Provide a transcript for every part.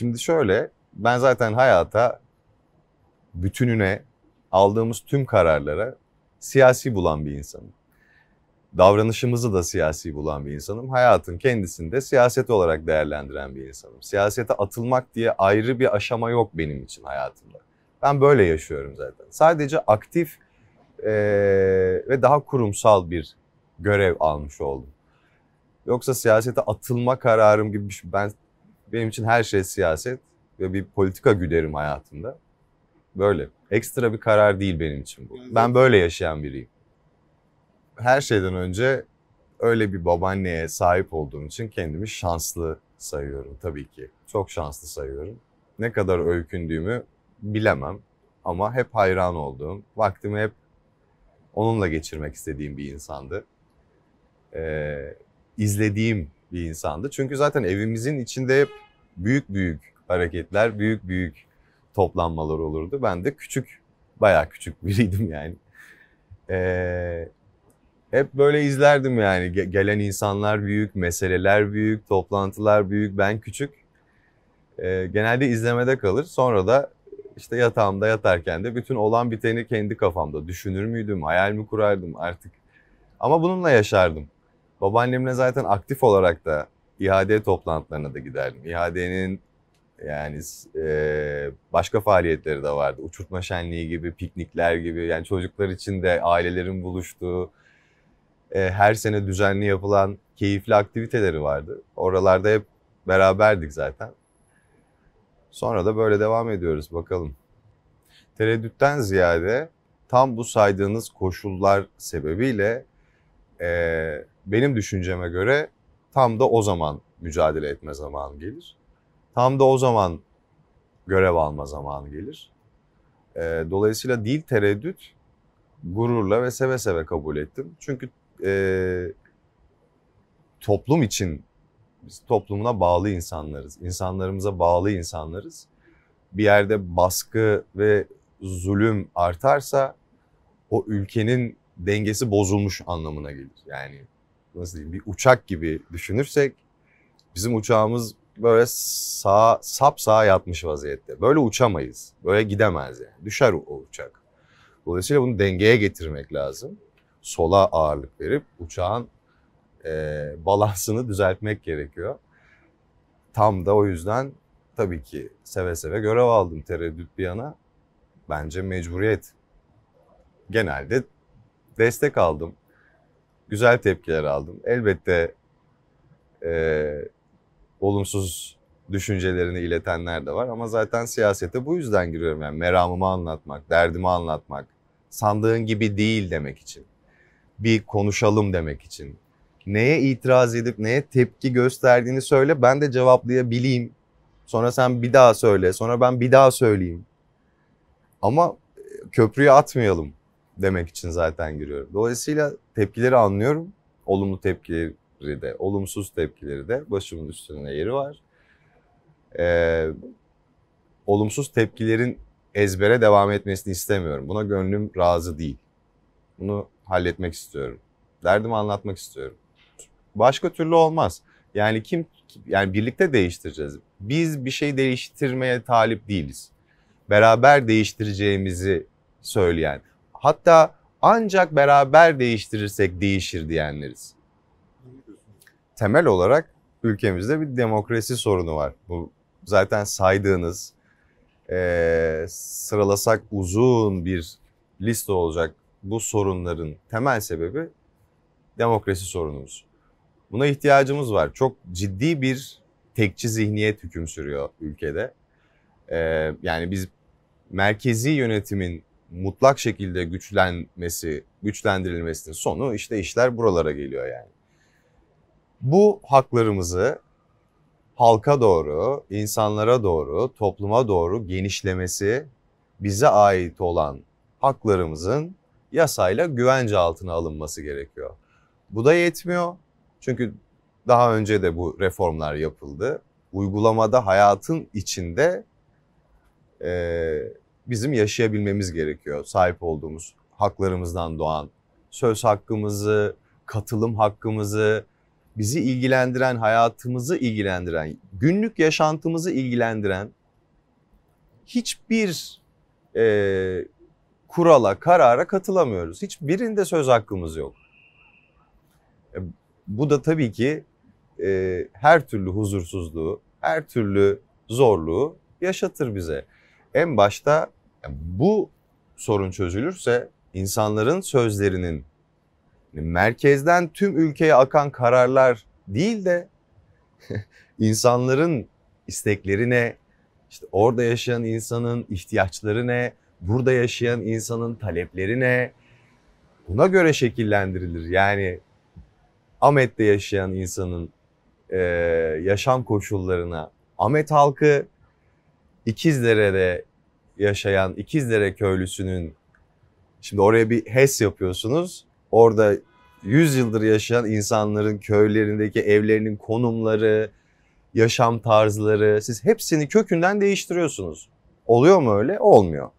Şimdi şöyle ben zaten hayata bütününe aldığımız tüm kararlara siyasi bulan bir insanım. Davranışımızı da siyasi bulan bir insanım. Hayatın kendisinde siyaset olarak değerlendiren bir insanım. Siyasete atılmak diye ayrı bir aşama yok benim için hayatımda. Ben böyle yaşıyorum zaten. Sadece aktif e, ve daha kurumsal bir görev almış oldum. Yoksa siyasete atılma kararım gibi bir şey. Ben benim için her şey siyaset ve bir politika güderim hayatımda. Böyle. Ekstra bir karar değil benim için bu. Ben böyle yaşayan biriyim. Her şeyden önce öyle bir babaanneye sahip olduğum için kendimi şanslı sayıyorum tabii ki. Çok şanslı sayıyorum. Ne kadar öykündüğümü bilemem ama hep hayran olduğum, vaktimi hep onunla geçirmek istediğim bir insandı. Ee, izlediğim bir insandı. Çünkü zaten evimizin içinde hep büyük büyük hareketler, büyük büyük toplanmalar olurdu. Ben de küçük, bayağı küçük biriydim yani. Ee, hep böyle izlerdim yani. Ge- gelen insanlar büyük, meseleler büyük, toplantılar büyük, ben küçük. Ee, genelde izlemede kalır. Sonra da işte yatağımda yatarken de bütün olan biteni kendi kafamda düşünür müydüm, hayal mi kurardım artık. Ama bununla yaşardım. Babaannemle zaten aktif olarak da iade toplantılarına da giderdim. İHD'nin yani e, başka faaliyetleri de vardı. Uçurtma şenliği gibi, piknikler gibi. Yani çocuklar için de ailelerin buluştuğu, e, her sene düzenli yapılan keyifli aktiviteleri vardı. Oralarda hep beraberdik zaten. Sonra da böyle devam ediyoruz bakalım. Tereddütten ziyade tam bu saydığınız koşullar sebebiyle e, benim düşünceme göre tam da o zaman mücadele etme zamanı gelir. Tam da o zaman görev alma zamanı gelir. E, dolayısıyla değil tereddüt gururla ve seve seve kabul ettim. Çünkü e, toplum için biz toplumuna bağlı insanlarız. İnsanlarımıza bağlı insanlarız. Bir yerde baskı ve zulüm artarsa o ülkenin dengesi bozulmuş anlamına gelir. Yani nasıl diyeyim bir uçak gibi düşünürsek bizim uçağımız böyle sağ sap sağ yatmış vaziyette. Böyle uçamayız. Böyle gidemez yani. Düşer o uçak. Dolayısıyla bunu dengeye getirmek lazım. Sola ağırlık verip uçağın e, balansını düzeltmek gerekiyor. Tam da o yüzden tabii ki seve seve görev aldım tereddüt bir yana. Bence mecburiyet. Genelde destek aldım güzel tepkiler aldım. Elbette e, olumsuz düşüncelerini iletenler de var ama zaten siyasete bu yüzden giriyorum yani meramımı anlatmak, derdimi anlatmak, sandığın gibi değil demek için, bir konuşalım demek için, neye itiraz edip neye tepki gösterdiğini söyle ben de cevaplayabileyim. Sonra sen bir daha söyle, sonra ben bir daha söyleyeyim. Ama e, köprüyü atmayalım demek için zaten giriyorum. Dolayısıyla tepkileri anlıyorum. Olumlu tepkileri de, olumsuz tepkileri de başımın üstünde yeri var. Ee, olumsuz tepkilerin ezbere devam etmesini istemiyorum. Buna gönlüm razı değil. Bunu halletmek istiyorum. Derdimi anlatmak istiyorum. Başka türlü olmaz. Yani kim yani birlikte değiştireceğiz. Biz bir şey değiştirmeye talip değiliz. Beraber değiştireceğimizi söyleyen. Hatta ancak beraber değiştirirsek değişir diyenleriz. Temel olarak ülkemizde bir demokrasi sorunu var. Bu zaten saydığınız e, sıralasak uzun bir liste olacak bu sorunların temel sebebi demokrasi sorunumuz. Buna ihtiyacımız var. Çok ciddi bir tekçi zihniyet hüküm sürüyor ülkede. Ee, yani biz merkezi yönetimin mutlak şekilde güçlenmesi, güçlendirilmesinin sonu işte işler buralara geliyor yani. Bu haklarımızı halka doğru, insanlara doğru, topluma doğru genişlemesi bize ait olan haklarımızın yasayla güvence altına alınması gerekiyor. Bu da yetmiyor. Çünkü daha önce de bu reformlar yapıldı. Uygulamada hayatın içinde e, bizim yaşayabilmemiz gerekiyor. Sahip olduğumuz haklarımızdan doğan söz hakkımızı, katılım hakkımızı, bizi ilgilendiren, hayatımızı ilgilendiren, günlük yaşantımızı ilgilendiren hiçbir e, kurala, karara katılamıyoruz. Hiçbirinde söz hakkımız yok. E, bu da tabii ki e, her türlü huzursuzluğu, her türlü zorluğu yaşatır bize. En başta bu sorun çözülürse insanların sözlerinin hani merkezden tüm ülkeye akan kararlar değil de insanların isteklerine, işte orada yaşayan insanın ihtiyaçları ne, burada yaşayan insanın talepleri ne, buna göre şekillendirilir. Yani Ahmet'te yaşayan insanın e, yaşam koşullarına, Ahmet halkı İkizdere'de yaşayan İkizdere köylüsünün şimdi oraya bir HES yapıyorsunuz. Orada 100 yıldır yaşayan insanların köylerindeki evlerinin konumları, yaşam tarzları siz hepsini kökünden değiştiriyorsunuz. Oluyor mu öyle? Olmuyor.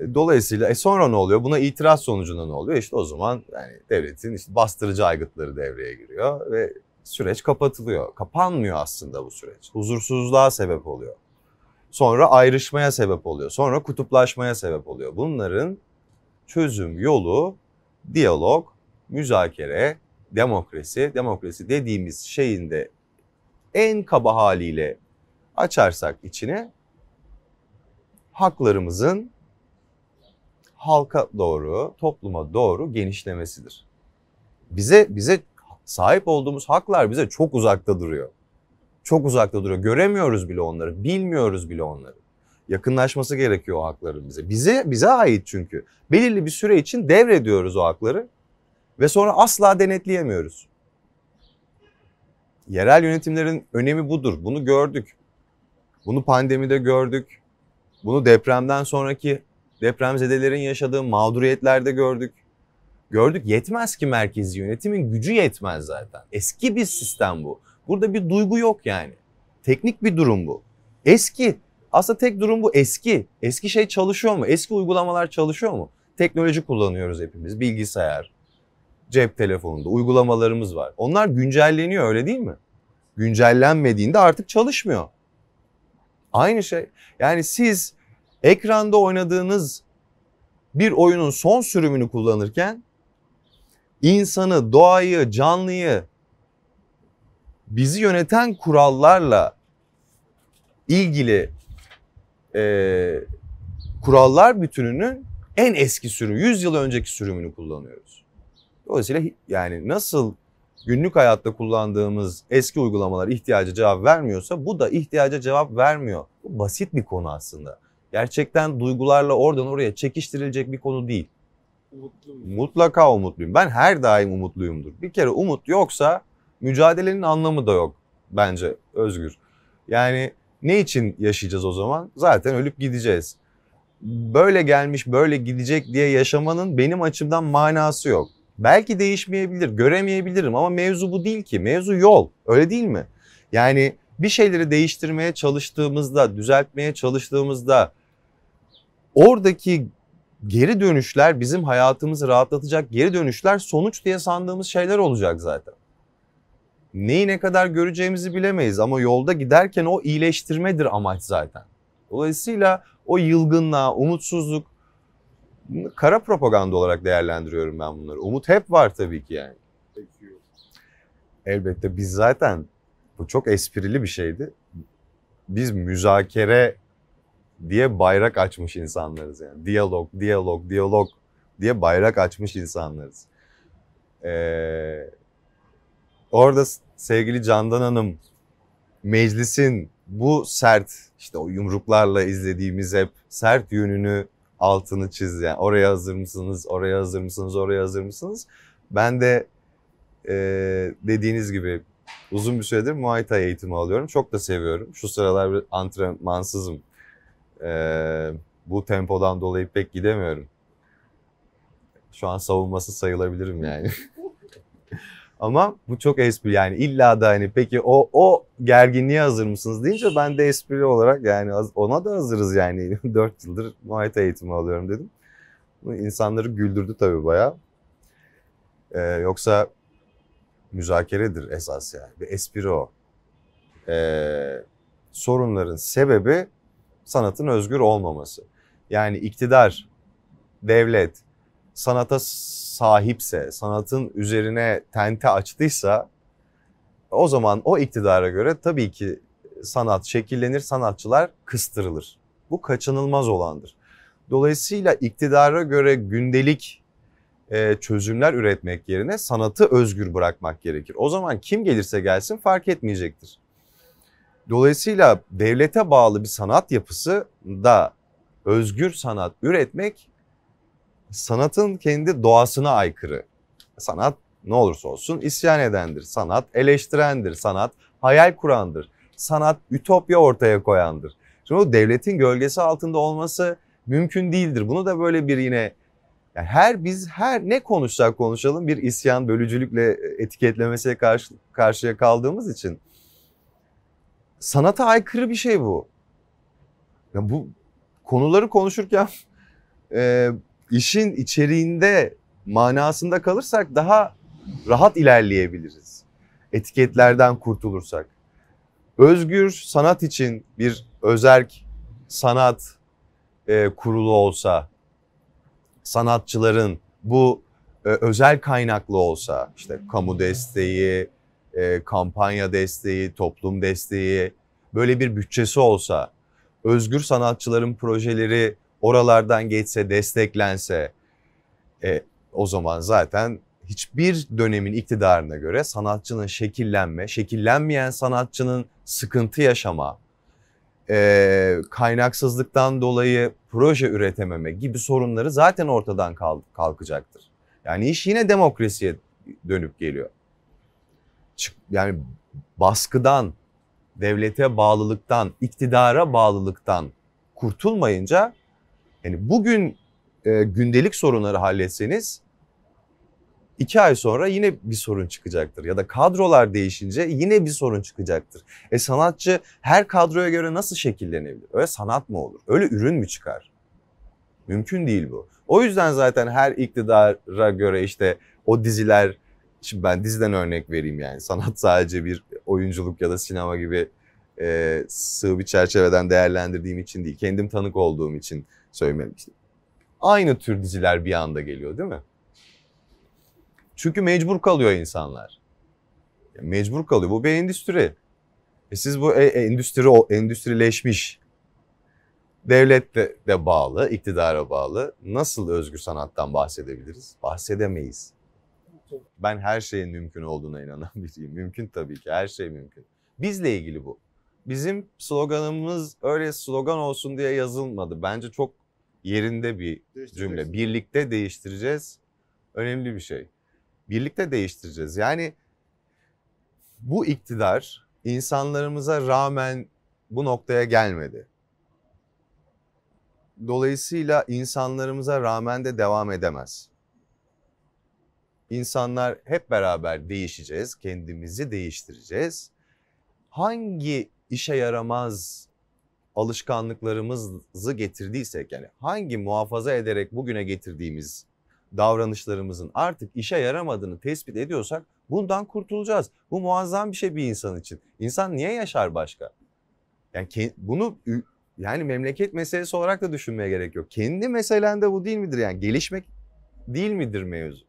E, dolayısıyla e sonra ne oluyor? Buna itiraz sonucunda ne oluyor? İşte o zaman yani devletin işte bastırıcı aygıtları devreye giriyor ve süreç kapatılıyor. Kapanmıyor aslında bu süreç. Huzursuzluğa sebep oluyor sonra ayrışmaya sebep oluyor. Sonra kutuplaşmaya sebep oluyor. Bunların çözüm yolu diyalog, müzakere, demokrasi. Demokrasi dediğimiz şeyin de en kaba haliyle açarsak içine haklarımızın halka doğru, topluma doğru genişlemesidir. Bize bize sahip olduğumuz haklar bize çok uzakta duruyor. Çok uzakta duruyor. Göremiyoruz bile onları. Bilmiyoruz bile onları. Yakınlaşması gerekiyor o hakların bize. Bize bize ait çünkü. Belirli bir süre için devrediyoruz o hakları ve sonra asla denetleyemiyoruz. Yerel yönetimlerin önemi budur. Bunu gördük. Bunu pandemide gördük. Bunu depremden sonraki depremzedelerin yaşadığı mağduriyetlerde gördük. Gördük yetmez ki merkezi yönetimin gücü yetmez zaten. Eski bir sistem bu. Burada bir duygu yok yani. Teknik bir durum bu. Eski. Aslında tek durum bu eski. Eski şey çalışıyor mu? Eski uygulamalar çalışıyor mu? Teknoloji kullanıyoruz hepimiz. Bilgisayar, cep telefonunda uygulamalarımız var. Onlar güncelleniyor öyle değil mi? Güncellenmediğinde artık çalışmıyor. Aynı şey. Yani siz ekranda oynadığınız bir oyunun son sürümünü kullanırken insanı, doğayı, canlıyı, bizi yöneten kurallarla ilgili e, kurallar bütününün en eski sürümü, 100 yıl önceki sürümünü kullanıyoruz. Dolayısıyla yani nasıl günlük hayatta kullandığımız eski uygulamalar ihtiyaca cevap vermiyorsa bu da ihtiyaca cevap vermiyor. Bu basit bir konu aslında. Gerçekten duygularla oradan oraya çekiştirilecek bir konu değil. Umutluyum. Mutlaka umutluyum. Ben her daim umutluyumdur. Bir kere umut yoksa mücadelenin anlamı da yok bence Özgür. Yani ne için yaşayacağız o zaman? Zaten ölüp gideceğiz. Böyle gelmiş, böyle gidecek diye yaşamanın benim açımdan manası yok. Belki değişmeyebilir, göremeyebilirim ama mevzu bu değil ki. Mevzu yol. Öyle değil mi? Yani bir şeyleri değiştirmeye çalıştığımızda, düzeltmeye çalıştığımızda oradaki geri dönüşler bizim hayatımızı rahatlatacak geri dönüşler sonuç diye sandığımız şeyler olacak zaten neyi ne kadar göreceğimizi bilemeyiz ama yolda giderken o iyileştirmedir amaç zaten. Dolayısıyla o yılgınlığa, umutsuzluk kara propaganda olarak değerlendiriyorum ben bunları. Umut hep var tabii ki yani. Elbette biz zaten bu çok esprili bir şeydi. Biz müzakere diye bayrak açmış insanlarız yani. Diyalog, diyalog, diyalog diye bayrak açmış insanlarız. Ee, orada sevgili Candan Hanım, meclisin bu sert işte o yumruklarla izlediğimiz hep sert yönünü altını çiz. Yani oraya hazır mısınız, oraya hazır mısınız, oraya hazır mısınız? Ben de e, dediğiniz gibi uzun bir süredir Muay Thai eğitimi alıyorum. Çok da seviyorum. Şu sıralar antrenmansızım. E, bu tempodan dolayı pek gidemiyorum. Şu an savunması sayılabilirim yani. Ama bu çok espri yani illa da hani peki o o gerginliğe hazır mısınız deyince ben de espri olarak yani ona da hazırız yani 4 yıldır Muay Thai eğitimi alıyorum dedim. Bu insanları güldürdü tabii bayağı. Ee, yoksa müzakeredir esas yani bir espri o. Ee, sorunların sebebi sanatın özgür olmaması. Yani iktidar, devlet, sanata sahipse, sanatın üzerine tente açtıysa o zaman o iktidara göre tabii ki sanat şekillenir, sanatçılar kıstırılır. Bu kaçınılmaz olandır. Dolayısıyla iktidara göre gündelik e, çözümler üretmek yerine sanatı özgür bırakmak gerekir. O zaman kim gelirse gelsin fark etmeyecektir. Dolayısıyla devlete bağlı bir sanat yapısı da özgür sanat üretmek sanatın kendi doğasına aykırı. Sanat ne olursa olsun isyan edendir. Sanat eleştirendir. Sanat hayal kurandır. Sanat ütopya ortaya koyandır. Şimdi bu devletin gölgesi altında olması mümkün değildir. Bunu da böyle bir yine yani her biz her ne konuşsak konuşalım bir isyan bölücülükle e, etiketlemesiyle karşı, karşıya kaldığımız için sanata aykırı bir şey bu. Ya bu konuları konuşurken e, işin içeriğinde manasında kalırsak daha rahat ilerleyebiliriz. Etiketlerden kurtulursak. Özgür sanat için bir özerk sanat e, kurulu olsa, sanatçıların bu e, özel kaynaklı olsa, işte kamu desteği, e, kampanya desteği, toplum desteği, böyle bir bütçesi olsa, özgür sanatçıların projeleri oralardan geçse, desteklense e, o zaman zaten hiçbir dönemin iktidarına göre sanatçının şekillenme, şekillenmeyen sanatçının sıkıntı yaşama, e, kaynaksızlıktan dolayı proje üretememe gibi sorunları zaten ortadan kalk kalkacaktır. Yani iş yine demokrasiye dönüp geliyor. Yani baskıdan, devlete bağlılıktan, iktidara bağlılıktan kurtulmayınca yani bugün e, gündelik sorunları halletseniz iki ay sonra yine bir sorun çıkacaktır. Ya da kadrolar değişince yine bir sorun çıkacaktır. E sanatçı her kadroya göre nasıl şekillenebilir? Öyle sanat mı olur? Öyle ürün mü çıkar? Mümkün değil bu. O yüzden zaten her iktidara göre işte o diziler, şimdi ben diziden örnek vereyim yani sanat sadece bir oyunculuk ya da sinema gibi e, sığ bir çerçeveden değerlendirdiğim için değil, kendim tanık olduğum için söylememiştim. Aynı tür diziler bir anda geliyor değil mi? Çünkü mecbur kalıyor insanlar. Mecbur kalıyor. Bu bir endüstri. E siz bu e, e, endüstri endüstrileşmiş devlet de, de bağlı, iktidara bağlı. Nasıl özgür sanattan bahsedebiliriz? Bahsedemeyiz. Ben her şeyin mümkün olduğuna inanan biriyim. Mümkün tabii ki, her şey mümkün. Bizle ilgili bu bizim sloganımız öyle slogan olsun diye yazılmadı. Bence çok yerinde bir cümle. Birlikte değiştireceğiz. Önemli bir şey. Birlikte değiştireceğiz. Yani bu iktidar insanlarımıza rağmen bu noktaya gelmedi. Dolayısıyla insanlarımıza rağmen de devam edemez. İnsanlar hep beraber değişeceğiz, kendimizi değiştireceğiz. Hangi işe yaramaz alışkanlıklarımızı getirdiysek yani hangi muhafaza ederek bugüne getirdiğimiz davranışlarımızın artık işe yaramadığını tespit ediyorsak bundan kurtulacağız. Bu muazzam bir şey bir insan için. İnsan niye yaşar başka? Yani bunu yani memleket meselesi olarak da düşünmeye gerek yok. Kendi de bu değil midir? Yani gelişmek değil midir mevzu?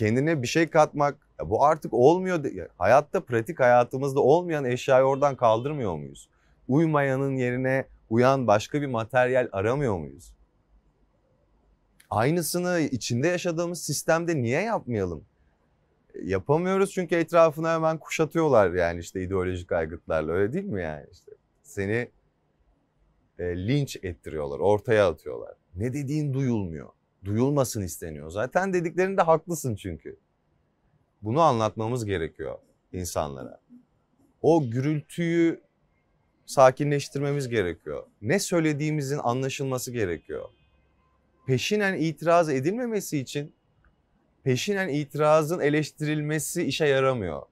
kendine bir şey katmak ya bu artık olmuyor. Hayatta pratik hayatımızda olmayan eşyayı oradan kaldırmıyor muyuz? Uymayanın yerine uyan başka bir materyal aramıyor muyuz? Aynısını içinde yaşadığımız sistemde niye yapmayalım? Yapamıyoruz çünkü etrafını hemen kuşatıyorlar yani işte ideolojik aygıtlarla öyle değil mi yani işte? Seni e, linç ettiriyorlar, ortaya atıyorlar. Ne dediğin duyulmuyor duyulmasın isteniyor. Zaten dediklerinde haklısın çünkü. Bunu anlatmamız gerekiyor insanlara. O gürültüyü sakinleştirmemiz gerekiyor. Ne söylediğimizin anlaşılması gerekiyor. Peşinen itiraz edilmemesi için peşinen itirazın eleştirilmesi işe yaramıyor.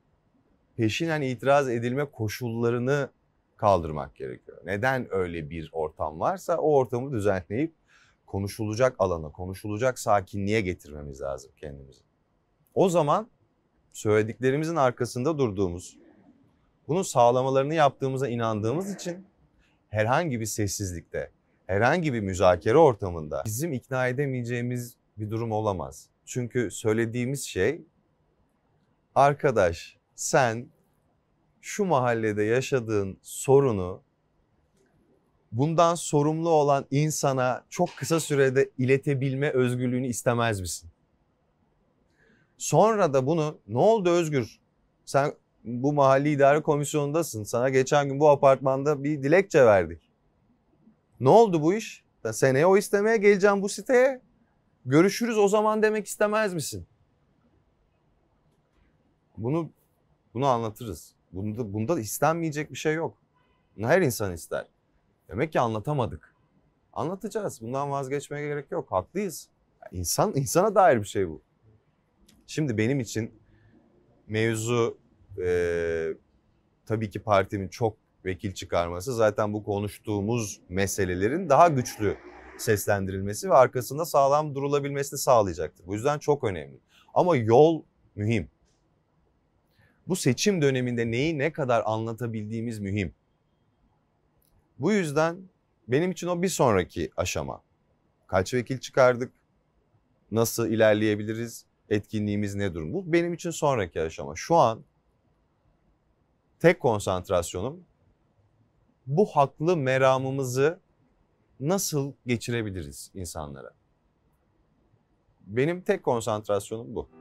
Peşinen itiraz edilme koşullarını kaldırmak gerekiyor. Neden öyle bir ortam varsa o ortamı düzenleyip konuşulacak alana, konuşulacak sakinliğe getirmemiz lazım kendimizi. O zaman söylediklerimizin arkasında durduğumuz, bunun sağlamalarını yaptığımıza inandığımız için herhangi bir sessizlikte, herhangi bir müzakere ortamında bizim ikna edemeyeceğimiz bir durum olamaz. Çünkü söylediğimiz şey arkadaş sen şu mahallede yaşadığın sorunu bundan sorumlu olan insana çok kısa sürede iletebilme özgürlüğünü istemez misin? Sonra da bunu ne oldu Özgür? Sen bu mahalli idare komisyonundasın. Sana geçen gün bu apartmanda bir dilekçe verdik. Ne oldu bu iş? Ben seneye o istemeye geleceğim bu siteye. Görüşürüz o zaman demek istemez misin? Bunu bunu anlatırız. Bunda, bunda istenmeyecek bir şey yok. her insan ister. Demek ki anlatamadık. Anlatacağız. Bundan vazgeçmeye gerek yok. Haklıyız. İnsan insana dair bir şey bu. Şimdi benim için mevzu e, tabii ki partimin çok vekil çıkarması zaten bu konuştuğumuz meselelerin daha güçlü seslendirilmesi ve arkasında sağlam durulabilmesini sağlayacaktır. Bu yüzden çok önemli. Ama yol mühim. Bu seçim döneminde neyi ne kadar anlatabildiğimiz mühim. Bu yüzden benim için o bir sonraki aşama. Kaç vekil çıkardık? Nasıl ilerleyebiliriz? Etkinliğimiz ne durum? Bu benim için sonraki aşama. Şu an tek konsantrasyonum bu haklı meramımızı nasıl geçirebiliriz insanlara? Benim tek konsantrasyonum bu.